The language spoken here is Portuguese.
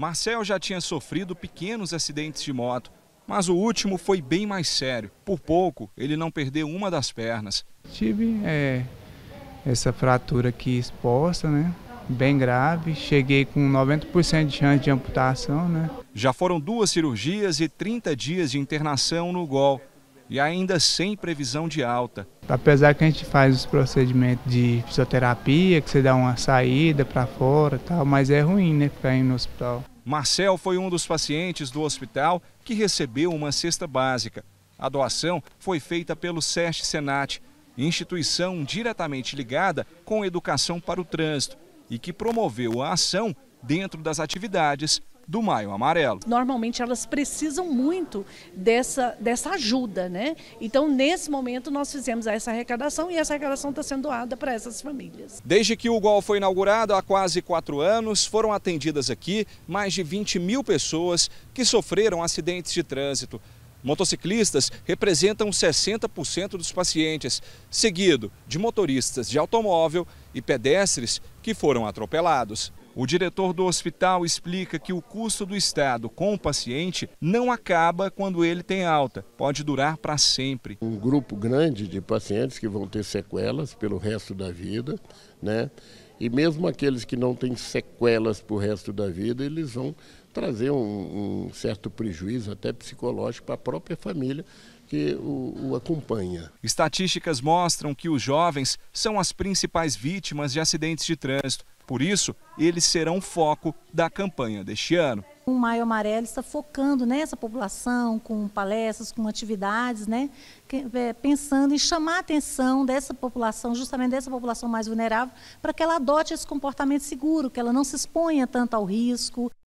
Marcel já tinha sofrido pequenos acidentes de moto, mas o último foi bem mais sério. Por pouco, ele não perdeu uma das pernas. Tive é, essa fratura aqui exposta, né? Bem grave, cheguei com 90% de chance de amputação, né? Já foram duas cirurgias e 30 dias de internação no GOL e ainda sem previsão de alta. Apesar que a gente faz os procedimentos de fisioterapia, que você dá uma saída para fora tal, mas é ruim, né, ficar indo no hospital. Marcel foi um dos pacientes do hospital que recebeu uma cesta básica. A doação foi feita pelo SESC Senat, instituição diretamente ligada com educação para o trânsito e que promoveu a ação dentro das atividades do Maio Amarelo. Normalmente elas precisam muito dessa, dessa ajuda, né? Então, nesse momento, nós fizemos essa arrecadação e essa arrecadação está sendo doada para essas famílias. Desde que o GOL foi inaugurado há quase quatro anos, foram atendidas aqui mais de 20 mil pessoas que sofreram acidentes de trânsito. Motociclistas representam 60% dos pacientes, seguido de motoristas de automóvel e pedestres que foram atropelados. O diretor do hospital explica que o custo do Estado com o paciente não acaba quando ele tem alta, pode durar para sempre. Um grupo grande de pacientes que vão ter sequelas pelo resto da vida, né? E mesmo aqueles que não têm sequelas para o resto da vida, eles vão trazer um, um certo prejuízo, até psicológico, para a própria família que o, o, acompanha. Estatísticas mostram que os jovens são as principais vítimas de acidentes de trânsito. Por isso, eles serão foco da campanha deste ano. O Maio Amarelo está focando nessa né, população, com palestras, com atividades, né, é, pensando em chamar a atenção dessa população, justamente dessa população mais vulnerável, para que ela adote esse comportamento seguro, que ela não se exponha tanto ao risco.